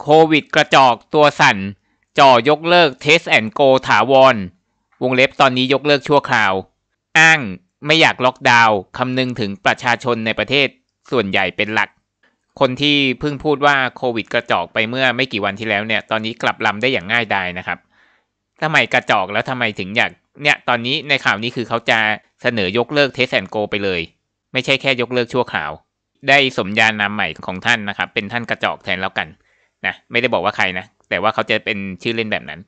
โควิด กระจอก ตัวสั่นจ่อยกเลิกเทสแอนโกถาวร วงเล็บตอนนี้ยกเลิกชั่วคราว อ้างไม่อยากล็อกดาวน์คำนึงถึงประชาชนในประเทศส่วนใหญ่เป็นหลัก คนที่เพิ่งพูดว่าโควิด กระจอกไปเมื่อไม่กี่วันที่แล้วเนี่ยตอนนี้กลับลำได้อย่างง่ายดายนะครับทำไมกระจอกแล้วทำไมถึงอยากเนี่ยตอนนี้ในข่าวนี้คือเขาจะเสนอยกเลิกเทสแอนโกไปเลย ไม่ใช่แค่ยกเลิกชั่วคราว ได้สมญานามใหม่ของท่านนะครับเป็นท่านกระจอกแทนแล้วกันนะไม่ได้บอกว่าใครนะ แต่ว่าเขาจะเป็นชื่อเล่นแบบนั้น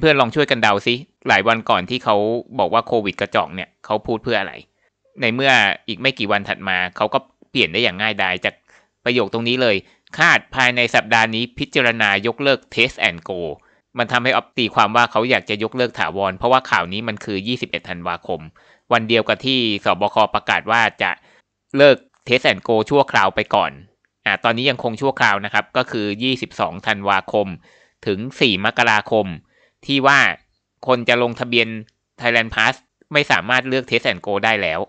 เพื่อนๆลองช่วยกันเดาซิหลายวันก่อนที่เขาบอกว่าโควิดกระจอกเนี่ย เขาพูดเพื่ออะไร ในเมื่ออีกไม่กี่วันถัดมา เขาก็เปลี่ยนได้อย่างง่ายดายจากประโยคตรงนี้เลย คาดภายในสัปดาห์นี้พิจารณายกเลิก Test and Go มันทำให้ออปตีความว่าเขาอยากจะยกเลิกถาวรเพราะว่าข่าวนี้มันคือ 21ธันวาคมวันเดียวกับที่สบคประกาศว่าจะเลิกเทสแอนโกชั่วคราวไปก่อนอ่ตอนนี้ยังคงชั่วคราวนะครับก็คือ 22 ธันวาคม ถึง 4 มกราคม ที่ว่าคนจะลงทะเบียน Thailand Pass ไม่สามารถเลือก Test and Go ได้แล้ว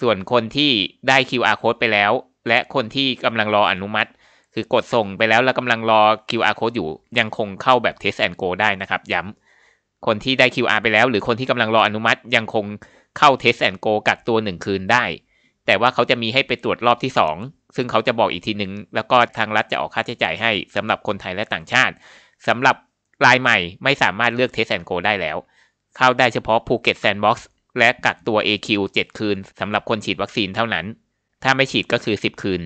ส่วนคนที่ได้ QR code ไปแล้ว และคนที่กำลังรออนุมัติ คือกดส่งไปแล้วแล้วกำลังรอ QR code อยู่ยังคงเข้าแบบ Test and Go ได้นะครับ ย้ำคนที่ได้ QR ไปแล้ว หรือคนที่กำลังรออนุมัติ ยังคงเข้า Test and Go กักตัว1คืนได้ แต่ว่าเขาจะมีให้ไปตรวจรอบที่ 2ซึ่งเขาจะบอกอีกทีหนึ่งแล้วก็ทางรัฐจะออกค่าใช้จ่ายให้สำหรับคนไทยและต่างชาติ สำหรับรายใหม่ไม่สามารถเลือกเทสแอนโกได้แล้ว เข้าได้เฉพาะภูเก็ตแซนด์บ็อกซ์และกักตัว AQ 7 คืนสำหรับคนฉีดวัคซีนเท่านั้น ถ้าไม่ฉีดก็คือ 10 คืน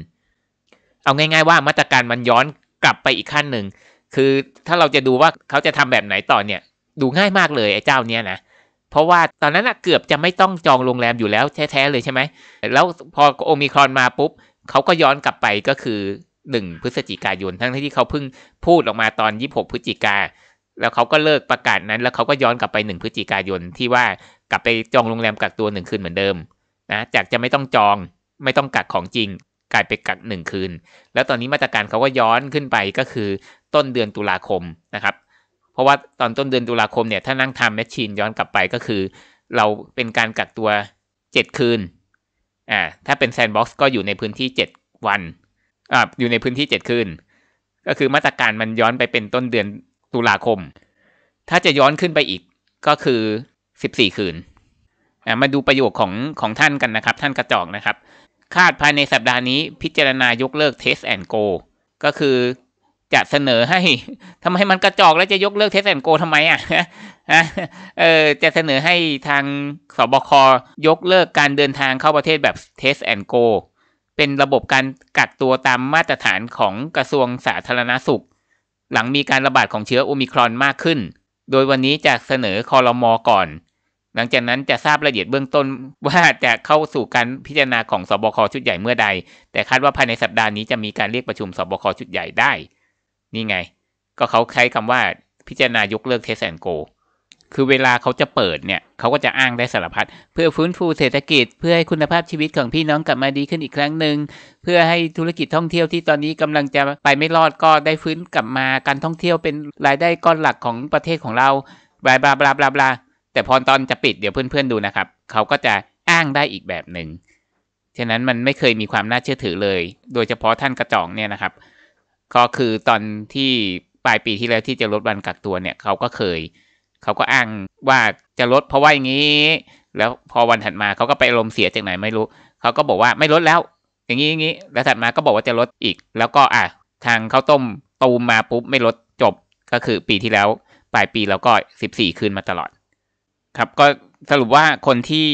เอาง่าย ๆ ว่ามาตรการมันย้อนกลับไปอีกขั้นหนึ่ง คือถ้าเราจะดูว่าเขาจะทำแบบไหนต่อเนี่ย ดูง่ายมากเลยไอ้เจ้าเนี้ยนะเพราะว่าตอนนั้นเกือบจะไม่ต้องจองโรงแรมอยู่แล้วแท้ๆเลยใช่ไหมแล้วพอโอมิครอนมาปุ๊บเขาก็ย้อนกลับไปก็คือหนึ่งพฤศจิกายน ทั้งที่เขาเพิ่งพูดออกมาตอนยี่หกพฤศจิกาแล้วเขาก็เลิกประกาศนั้น แล้วเขาก็ย้อนกลับไปหนึ่งพฤศจิกายน ที่ว่ากลับไปจองโรงแรมกักตัวหนึ่งคืนเหมือนเดิมนะ จากจะไม่ต้องจอง ไม่ต้องกักของจริง กลายไปกักหนึ่งคืน แล้วตอนนี้มาตรการเขาก็ย้อนขึ้นไปก็คือต้นเดือนตุลาคมนะครับ เพราะว่าตอนต้นเดือนตุลาคมเนี่ย ถ้านั่งทำแมชชีนย้อนกลับไปก็คือ เราเป็นการกักตัว 7 คืนอ่าถ้าเป็นแซนด์บ็อกซ์ก็อยู่ในพื้นที่ 7 วันอ่าอยู่ในพื้นที่ 7 คืน ก็คือมาตรการมันย้อนไปเป็นต้นเดือนตุลาคม ถ้าจะย้อนขึ้นไปอีกก็คือ 14 คืนอ่ามาดูประโยคของของท่านกันนะครับ ท่านกระจอกนะครับ คาดภายในสัปดาห์นี้พิจารณายกเลิกเทสแอนโกก็คือจะเสนอให้ ทำไมมันกระจอกแล้วจะยกเลิกเทสแอนโกทำไมอ่ะเออจะเสนอให้ทางสบคยกเลิกการเดินทางเข้าประเทศแบบเทสแอนโกเป็นระบบการกักตัวตามมาตรฐานของกระทรวงสาธารณาสุข หลังมีการระบาดของเชื้อโอมิครอนมากขึ้น โดยวันนี้จะเสนอคอรมอก่อน หลังจากนั้นจะทราบรายละเอียดเบื้องต้นว่าจะเข้าสู่การพิจารณาของสบคชุดใหญ่เมื่อใด แต่คาดว่าภายในสัปดาห์นี้จะมีการเรียกประชุมสบคชุดใหญ่ได้นี่ไง ก็เขาใช้คำว่าพิจารณา ยกเลิกเทสแอนโก คือเวลาเขาจะเปิดเนี่ย เขาก็จะอ้างได้สารพัดเพื่อฟื้นฟูเศรษฐกิจ เพื่อให้คุณภาพชีวิตของพี่น้องกลับมาดีขึ้นอีกครั้งหนึ่งเพื่อให้ธุรกิจท่องเที่ยวที่ตอนนี้กำลังจะไปไม่รอดก็ได้ฟื้นกลับมาการท่องเที่ยวเป็นรายได้ก้อนหลักของประเทศของเราบลาบลาบลาบลาบลาแต่พอตอนจะปิดเดี๋ยวเพื่อนๆดูนะครับ เขาก็จะอ้างได้อีกแบบหนึ่งฉะนั้นมันไม่เคยมีความน่าเชื่อถือเลย โดยเฉพาะท่านกระจองเนี่ยนะครับก็คือตอนที่ปลายปีที่แล้วที่จะลดวันกักตัวเนี่ยเขาก็เคยเขาก็อ้างว่าจะลดเพราะว่าอย่างนี้ แล้วพอวันถัดมาเขาก็ไปลมเสียจากไหนไม่รู้เขาก็บอกว่าไม่ลดแล้ว อย่างนี้อย่างนี้แล้วถัดมาก็บอกว่าจะลดอีก แล้วก็อ่ะทางเข้าต้มตูมมาปุ๊บไม่ลดจบก็คือ ปีที่แล้ว ปลายปีแล้วก็14คืนมาตลอดครับก็สรุปว่าคนที่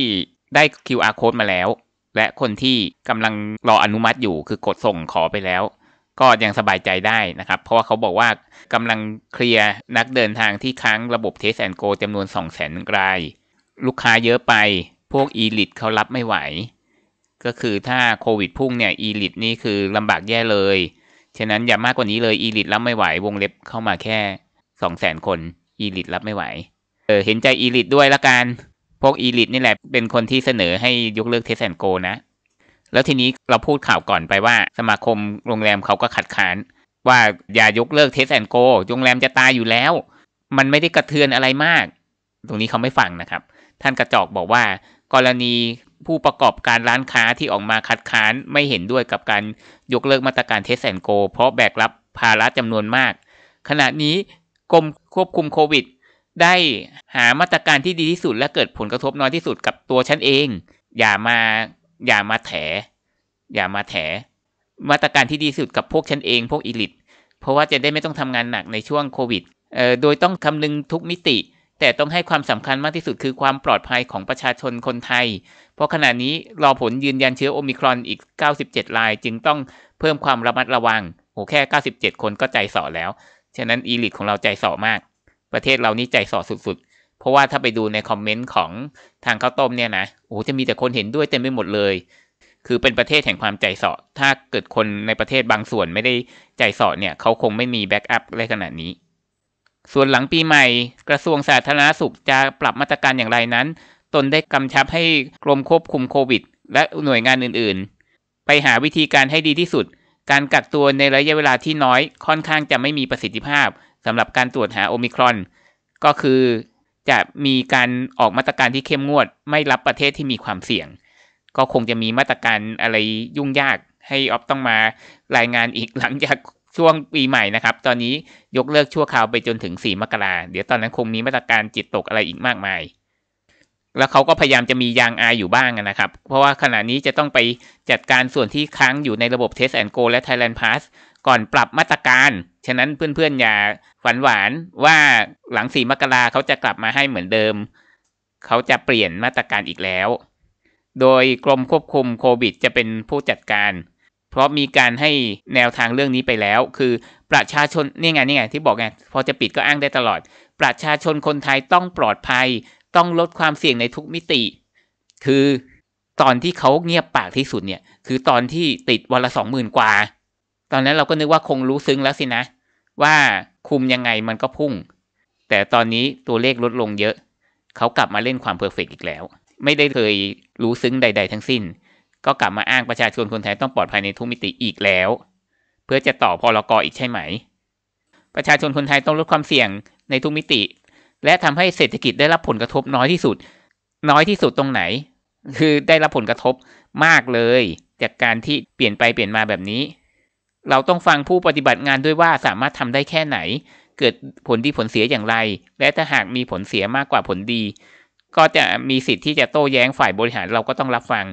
ได้ QR code มาแล้ว และคนที่กำลังรออนุมัติอยู่คือกดส่งขอไปแล้วก็ยังสบายใจได้นะครับ เพราะว่าเขาบอกว่ากำลังเคลียร์นักเดินทางที่ค้างระบบเทสแอนโกจำนวน 2 0 0แสนราย ลูกค้าเยอะไปพวกอีลิทเขารับไม่ไหว ก็คือถ้าโควิดพุ่งเนี่ยอีลิทนี่คือลำบากแย่เลย ฉะนั้นอย่ามากกว่านี้เลยอีลิทรับไม่ไหว วงเล็บเข้ามาแค่ 2 0 0แสนคนอีลิทรับไม่ไหวเออเห็นใจอีลิทด้วยละกัน พวกอีลิทนี่แหละเป็นคนที่เสนอให้ยกเลิกเทสแอนโกนะแล้วทีนี้เราพูดข่าวก่อนไปว่าสมาคมโรงแรมเขาก็ขัดขาน ว่าอย่ายกเลิกเทสแอนโกโรงแรมจะตายอยู่แล้ว มันไม่ได้กระเทือนอะไรมาก ตรงนี้เขาไม่ฟังนะครับ ท่านกระจอกบอกว่า กรณีผู้ประกอบการร้านค้าที่ออกมาคัดค้านไม่เห็นด้วยกับการยกเลิกมาตรการเทสแอนโกเพราะแบกรับภาระจำนวนมาก ขณะนี้กรมควบคุมโควิด ได้หามาตรการที่ดีที่สุดและเกิดผลกระทบน้อยที่สุดกับตัวฉันเอง อย่ามาอย่ามาแถ อย่ามาแถ มาตรการที่ดีสุดกับพวกฉันเองพวกอิลิทเพราะว่าจะได้ไม่ต้องทำงานหนักในช่วงโควิดเอ่อโดยต้องคำนึงทุกมิติ แต่ต้องให้ความสำคัญมากที่สุดคือความปลอดภัยของประชาชนคนไทย เพราะขณะนี้รอผลยืนยันเชื้อโอมิครอนอีก 97ราย จึงต้องเพิ่มความระมัดระวังโอ้แค่ 97 คนก็ใจสอแล้ว ฉะนั้นอีลิทของเราใจสอมาก ประเทศเรานี่ใจสอสุดๆเพราะว่าถ้าไปดูในคอมเมนต์ของทางข้าวต้มเนี่ยนะโอ้จะมีแต่คนเห็นด้วยเต็มไปหมดเลย คือเป็นประเทศแห่งความใจสอถ้าเกิดคนในประเทศบางส่วนไม่ได้ใจสอเนี่ย เขาคงไม่มีแบ็กอัพได้ขนาดนี้ ส่วนหลังปีใหม่ กระทรวงสาธารณสุขจะปรับมาตรการอย่างไรนั้น ตนได้กำชับให้กรมควบคุมโควิด และหน่วยงานอื่น ๆ ไปหาวิธีการให้ดีที่สุด การกักตัวในระยะเวลาที่น้อย ค่อนข้างจะไม่มีประสิทธิภาพสำหรับการตรวจหาโอมิครอน ก็คือจะมีการออกมาตรการที่เข้มงวด ไม่รับประเทศที่มีความเสี่ยง ก็คงจะมีมาตรการอะไรยุ่งยากให้ออฟต้องมารายงานอีกหลังจากช่วงปีใหม่นะครับตอนนี้ยกเลิกชั่วคราวไปจนถึง4มกราเดี๋ยวตอนนั้นคงมีมาตรการจิตตกอะไรอีกมากมาย แล้วเขาก็พยายามจะมียางอายอยู่บ้างนะครับเพราะว่าขณะนี้จะต้องไปจัดการส่วนที่ค้างอยู่ในระบบ Test and Go และ Thailand Pass ก่อนปรับมาตรการ ฉะนั้นเพื่อนๆอย่าฝันหวานว่าหลังสี่มกราเขาจะกลับมาให้เหมือนเดิม เขาจะเปลี่ยนมาตรการอีกแล้ว โดยกรมควบคุมโควิด จะเป็นผู้จัดการ เพราะมีการให้แนวทางเรื่องนี้ไปแล้ว คือประชาชนนี่ไงนี่ไงที่บอกไงพอจะปิดก็อ้างได้ตลอด ประชาชนคนไทยต้องปลอดภัย ต้องลดความเสี่ยงในทุกมิติ คือตอนที่เขาเงียบปากที่สุดเนี่ย คือตอนที่ติดวันละสองหมื่นกว่าตอนนั้นเราก็นึกว่าคงรู้ซึ้งแล้วสินะ ว่าคุมยังไงมันก็พุ่ง แต่ตอนนี้ตัวเลขลดลงเยอะ เขากลับมาเล่นความเพอร์เฟกอีกแล้ว ไม่ได้เคยรู้ซึ้งใด ๆ ทั้งสิ้น ก็กลับมาอ้างประชาชนคนไทยต้องปลอดภัยในทุกมิติอีกแล้ว เพื่อจะต่อพอลกออีกใช่ไหม ประชาชนคนไทยต้องลดความเสี่ยงในทุกมิติ และทำให้เศรษฐกิจได้รับผลกระทบน้อยที่สุด น้อยที่สุดตรงไหน คือได้รับผลกระทบมากเลย จากการที่เปลี่ยนไปเปลี่ยนมาแบบนี้เราต้องฟังผู้ปฏิบัติงานด้วยว่าสามารถทำได้แค่ไหน เกิดผลดีผลเสียอย่างไร และถ้าหากมีผลเสียมากกว่าผลดี ก็จะมีสิทธิ์ที่จะโต้แย้งฝ่ายบริหารเราก็ต้องรับฟัง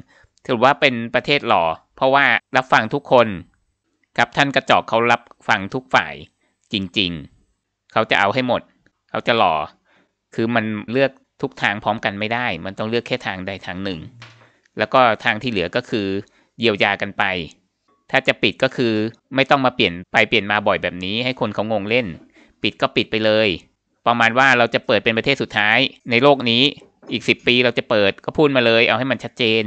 ถือว่าเป็นประเทศหล่อเพราะว่ารับฟังทุกคนครับท่านกระจอกเขารับฟังทุกฝ่ายจริงๆ เขาจะเอาให้หมดเขาจะหล่อคือมันเลือกทุกทางพร้อมกันไม่ได้ มันต้องเลือกแค่ทางใดทางหนึ่ง แล้วก็ทางที่เหลือก็คือเยียวยากันไปถ้าจะปิดก็คือไม่ต้องมาเปลี่ยนไปเปลี่ยนมาบ่อยแบบนี้ให้คนเขางงเล่น ปิดก็ปิดไปเลย ประมาณว่าเราจะเปิดเป็นประเทศสุดท้ายในโลกนี้อีกสิบปีเราจะเปิดก็พูดมาเลยเอาให้มันชัดเจน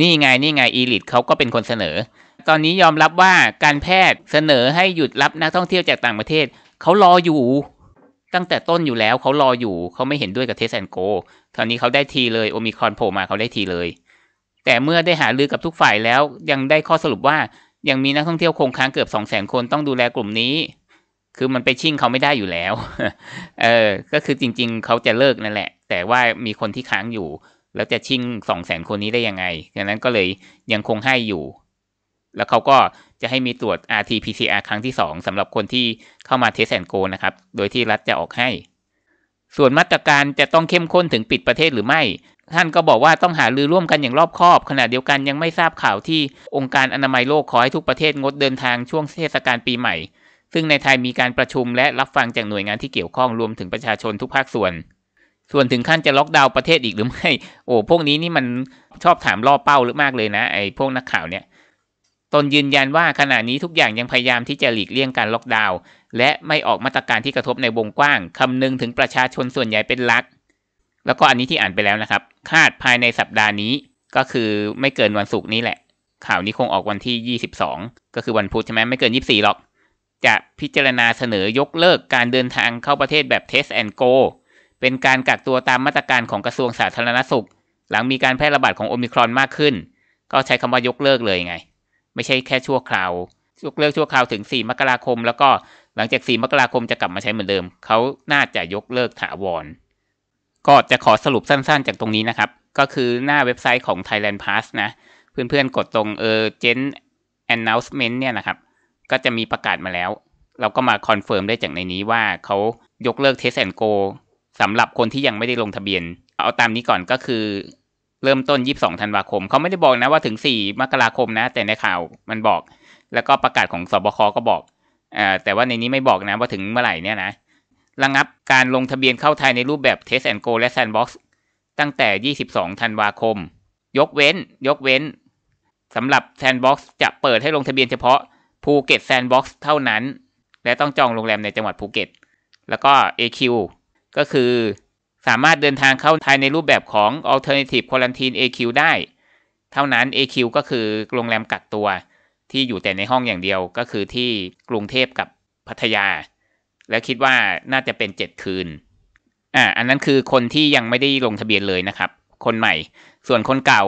นี่ไงนี่ไงอีลิทเขาก็เป็นคนเสนอ ตอนนี้ยอมรับว่าการแพทย์เสนอให้หยุดรับนักท่องเที่ยวจากต่างประเทศเขารออยู่ ตั้งแต่ต้นอยู่แล้วเขารออยู่เขาไม่เห็นด้วยกับเทสแอนโกลราวนี้เขาได้ทีเลยโอมิครอนโผล่มาเขาได้ทีเลยแต่เมื่อได้หารือกับทุกฝ่ายแล้ว ยังได้ข้อสรุปว่า ยังมีนักท่องเที่ยวคงค้างเกือบสองแสนคนต้องดูแลกลุ่มนี้ คือมันไปชิ่งเขาไม่ได้อยู่แล้วเออ ก็คือจริง ๆเขาจะเลิกนั่นแหละ แต่ว่ามีคนที่ค้างอยู่ แล้วจะชิ่งสองแสนคนนี้ได้ยังไงดังนั้นก็เลยยังคงให้อยู่ แล้วเขาก็จะให้มีตรวจ RT-PCR ครั้งที่สองสำหรับคนที่เข้ามาเทสแอนโกนะครับ โดยที่รัฐจะออกให้ ส่วนมาตรการจะต้องเข้มข้นถึงปิดประเทศหรือไม่ท่านก็บอกว่าต้องหารือร่วมกันอย่างรอบคอบ ขณะเดียวกันยังไม่ทราบข่าวที่องค์การอนามัยโลกขอให้ทุกประเทศงดเดินทางช่วงเทศกาลปีใหม่ ซึ่งในไทยมีการประชุมและรับฟังจากหน่วยงานที่เกี่ยวข้องรวมถึงประชาชนทุกภาคส่วน ส่วนถึงขั้นจะล็อกดาวน์ประเทศอีกหรือไม่ โอ้พวกนี้นี่มันชอบถามล่อเป้าหรือมากเลยนะ ไอ้พวกนักข่าวเนี่ยตนยืนยันว่าขณะนี้ทุกอย่างยังพยายามที่จะหลีกเลี่ยงการล็อกดาวน์และไม่ออกมาตรการที่กระทบในวงกว้างคำนึงถึงประชาชนส่วนใหญ่เป็นหลักแล้วก็อันนี้ที่อ่านไปแล้วนะครับ คาดภายในสัปดาห์นี้ก็คือไม่เกินวันศุกร์นี้แหละ ข่าวนี้คงออกวันที่ 22 ก็คือวันพุธใช่ไหมไม่เกิน 24 หรอก จะพิจารณาเสนอยกเลิกการเดินทางเข้าประเทศแบบ Test and Go เป็นการกักตัวตามมาตรการของกระทรวงสาธารณสุข หลังมีการแพร่ระบาดของโอมิครอนมากขึ้น ก็ใช้คำว่ายกเลิกเลยไง ไม่ใช่แค่ชั่วคราวยกเลิกชั่วคราวถึง 4 มกราคม แล้วก็หลังจาก 4 มกราคมจะกลับมาใช้เหมือนเดิมเขาน่าจะยกเลิกถาวรก็จะขอสรุปสั้น ๆจากตรงนี้นะครับก็คือหน้าเว็บไซต์ของ Thailand Pass นะเพื่อนๆกดตรงเออ Gen แอนน u ว์เมน n เนี่ยนะครับ ก็จะมีประกาศมาแล้ว เราก็มาคอนเฟิร์มได้จากในนี้ว่าเขายกเลิก Test and Go สำหรับคนที่ยังไม่ได้ลงทะเบียน เอาตามนี้ก่อนก็คือ เริ่มต้น 22 ธันวาคมเขาไม่ได้บอกนะว่าถึง 4 มกราคมนะแต่ในข่าวมันบอก แล้วก็ประกาศของสอบคก็บอกอแต่ว่าในนี้ไม่บอกนะว่าถึงเมื่อไหร่เนี่ยนะระงับการลงทะเบียนเข้าไทยในรูปแบบ Test and Go และ Sandbox ตั้งแต่ 22ธันวาคม ยกเว้น ยกเว้นสำหรับ Sandbox จะเปิดให้ลงทะเบียนเฉพาะภูเก็ต Sandbox เท่านั้น และต้องจองโรงแรมในจังหวัดภูเก็ต แล้วก็ AQ ก็คือสามารถเดินทางเข้าไทยในรูปแบบของ Alternative Quarantine AQ ได้ เท่านั้น AQ ก็คือโรงแรมกักตัว ที่อยู่แต่ในห้องอย่างเดียว ก็คือที่กรุงเทพกับพัทยาแล้วคิดว่าน่าจะเป็นเจ็ดคืน อ่า อันนั้นคือคนที่ยังไม่ได้ลงทะเบียนเลยนะครับ คนใหม่ ส่วนคนเก่า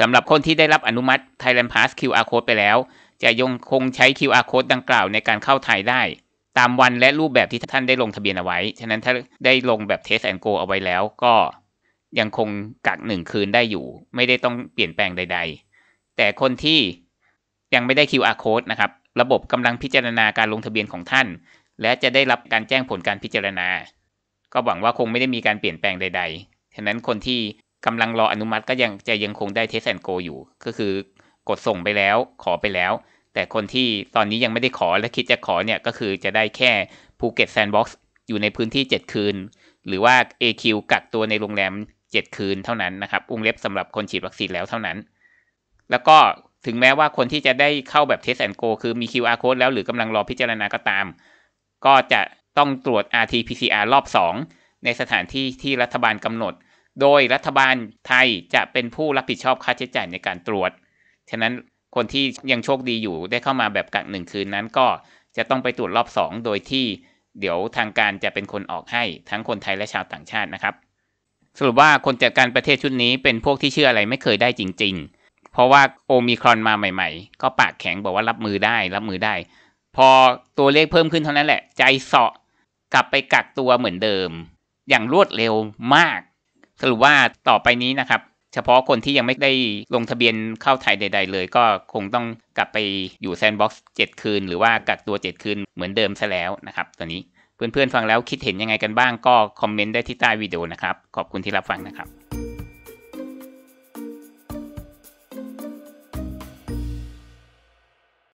สำหรับคนที่ได้รับอนุมัติ Thailand Pass QR Code ไปแล้ว จะยังคงใช้ QR Code ดังกล่าวในการเข้าไทยได้ ตามวันและรูปแบบที่ท่านได้ลงทะเบียนเอาไว้ ฉะนั้นถ้าได้ลงแบบ Test and Go เอาไว้แล้ว ก็ยังคงกักหนึ่งคืนได้อยู่ ไม่ได้ต้องเปลี่ยนแปลงใด ๆ แต่คนที่ยังไม่ได้ QR code นะครับระบบกำลังพิจารณาการลงทะเบียนของท่านและจะได้รับการแจ้งผลการพิจารณา ก็หวังว่าคงไม่ได้มีการเปลี่ยนแปลงใดๆฉะนั้นคนที่กำลังรออนุมัติก็ยังจะยังคงได้เทสแอนโกอยู่ ก็คือกดส่งไปแล้วขอไปแล้ว แต่คนที่ตอนนี้ยังไม่ได้ขอ และคิดจะขอเนี่ยก็คือจะได้แค่ภูเก็ตแซนด์บ็อกซ์อยู่ในพื้นที่ 7 คืน หรือว่า AQ กักตัวในโรงแรม7 คืนเท่านั้นนะครับวงเล็บสำหรับคนฉีดวัคซีนแล้วเท่านั้น แล้วก็ถึงแม้ว่าคนที่จะได้เข้าแบบเทสแอนโกคือมี QR code แล้วหรือกำลังรอพิจารณาก็ตามก็จะต้องตรวจ RT-PCR รอบ 2 ในสถานที่ที่รัฐบาลกำหนด โดยรัฐบาลไทยจะเป็นผู้รับผิดชอบค่าใช้จ่ายในการตรวจ ฉะนั้นคนที่ยังโชคดีอยู่ได้เข้ามาแบบกักหนึ่งคืนนั้นก็จะต้องไปตรวจรอบ 2 โดยที่ เดี๋ยวทางการจะเป็นคนออกให้ทั้งคนไทยและชาวต่างชาตินะครับ สรุปว่าคนจัดการประเทศชุดนี้เป็นพวกที่เชื่ออะไรไม่เคยได้จริง ๆ เพราะว่าโอมิครอนมาใหม่ๆ ก็ปากแข็งบอกว่ารับมือได้รับมือได้พอตัวเลขเพิ่มขึ้นเท่านั้นแหละ ใจเสาะกลับไปกักตัวเหมือนเดิม อย่างรวดเร็วมาก สรุปว่าต่อไปนี้นะครับ เฉพาะคนที่ยังไม่ได้ลงทะเบียนเข้าไทยใดๆเลยก็คงต้องกลับไปอยู่แซนด์บ็อกซ์เคืนหรือว่ากักตัว 7 คืนเหมือนเดิมซะแล้วนะครับตอนนี้เพื่อนๆฟังแล้วคิดเห็นยังไงกันบ้างก็คอมเมนต์ได้ที่ใต้วิดีโอนะครับ ขอบคุณที่รับฟังนะครับ